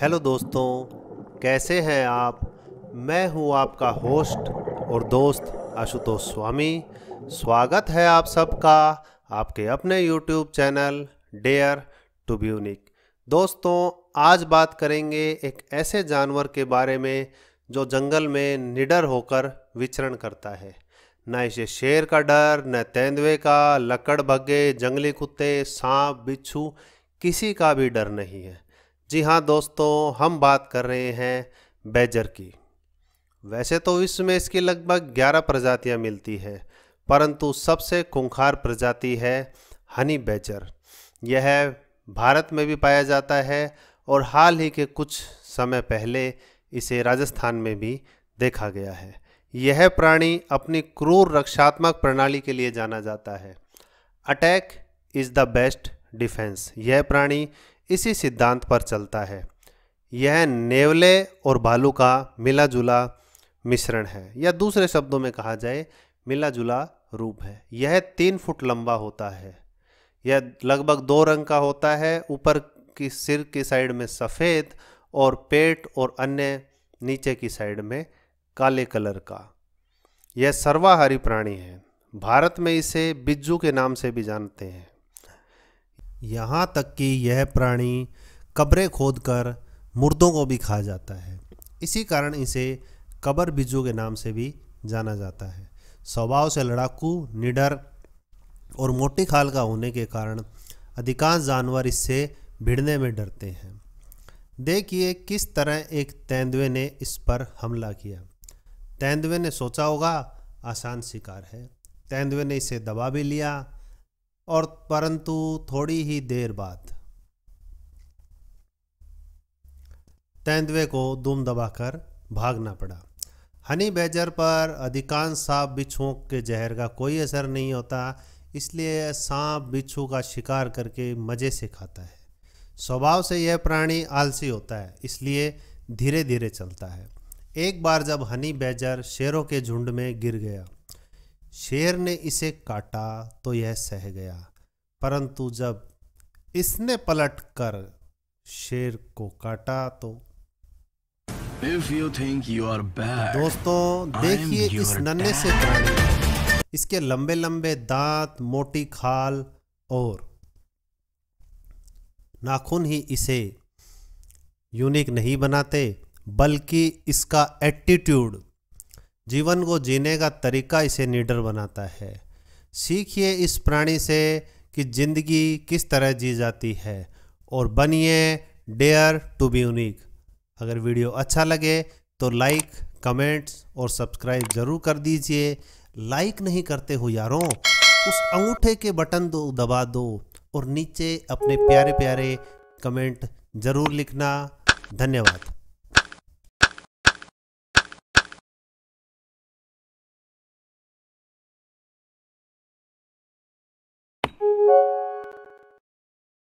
hello दोस्तों कैसे हैं आप मैं हूं आपका होस्ट और दोस्त आशुतोष स्वामी स्वागत है आप सबका आपके अपने YouTube channel dare to be unique दोस्तों आज बात करेंगे एक ऐसे जानवर के बारे में जो जंगल में निडर होकर विचरण करता है न इसे शेर का डर न तेंदुए का लकड़ भग्गे जंगली कुत्ते सांप बिच्छू किसी का भी डर नहीं है जी हाँ दोस्तों हम बात कर रहे हैं बेजर की वैसे तो विश्व में इसकी लगभग 11 प्रजातियाँ मिलती है परंतु सबसे खूंखार प्रजाति है हनी बेजर यह भारत में भी पाया जाता है और हाल ही के कुछ समय पहले इसे राजस्थान में भी देखा गया है यह प्राणी अपनी क्रूर रक्षात्मक प्रणाली के लिए जाना जाता है attack is the best defence यह प्राणी इसी सिद्धांत पर चलता है यह नेवले और भालू का मिला जुला मिश्रण है या दूसरे शब्दों में कहा जाए मिला जुला रूप है यह तीन फुट लंबा होता है यह लगभग दो रंग का होता है ऊपर की सिर की साइड में सफ़ेद और पेट और अन्य नीचे की साइड में काले कलर का यह सर्वाहारी प्राणी है भारत में इसे बिज्जू के नाम से भी जानते हैं यहाँ तक कि यह प्राणी कब्रें खोदकर मुर्दों को भी खा जाता है इसी कारण इसे कबर बिजू के नाम से भी जाना जाता है स्वभाव से लड़ाकू निडर और मोटी खाल का होने के कारण अधिकांश जानवर इससे भिड़ने में डरते हैं देखिए किस तरह एक तेंदुए ने इस पर हमला किया तेंदुए ने सोचा होगा आसान शिकार है तेंदुए ने इसे दबा भी लिया और परंतु थोड़ी ही देर बाद तेंदुए को दुम दबाकर भागना पड़ा हनी बेजर पर अधिकांश सांप बिच्छुओं के जहर का कोई असर नहीं होता इसलिए सांप बिच्छू का शिकार करके मज़े से खाता है स्वभाव से यह प्राणी आलसी होता है इसलिए धीरे धीरे चलता है एक बार जब हनी बेजर शेरों के झुंड में गिर गया शेर ने इसे काटा तो यह सह गया परंतु जब इसने पलट कर शेर को काटा तो If you think you are bad, दोस्तों देखिए इस नन्हे से प्राणी इसके लंबे लंबे दांत मोटी खाल और नाखून ही इसे यूनिक नहीं बनाते बल्कि इसका एटीट्यूड जीवन को जीने का तरीका इसे निडर बनाता है सीखिए इस प्राणी से कि जिंदगी किस तरह जी जाती है और बनिए डेयर टू बी यूनिक अगर वीडियो अच्छा लगे तो लाइक कमेंट्स और सब्सक्राइब जरूर कर दीजिए लाइक नहीं करते हो यारों उस अंगूठे के बटन दो दबा दो और नीचे अपने प्यारे प्यारे कमेंट जरूर लिखना धन्यवाद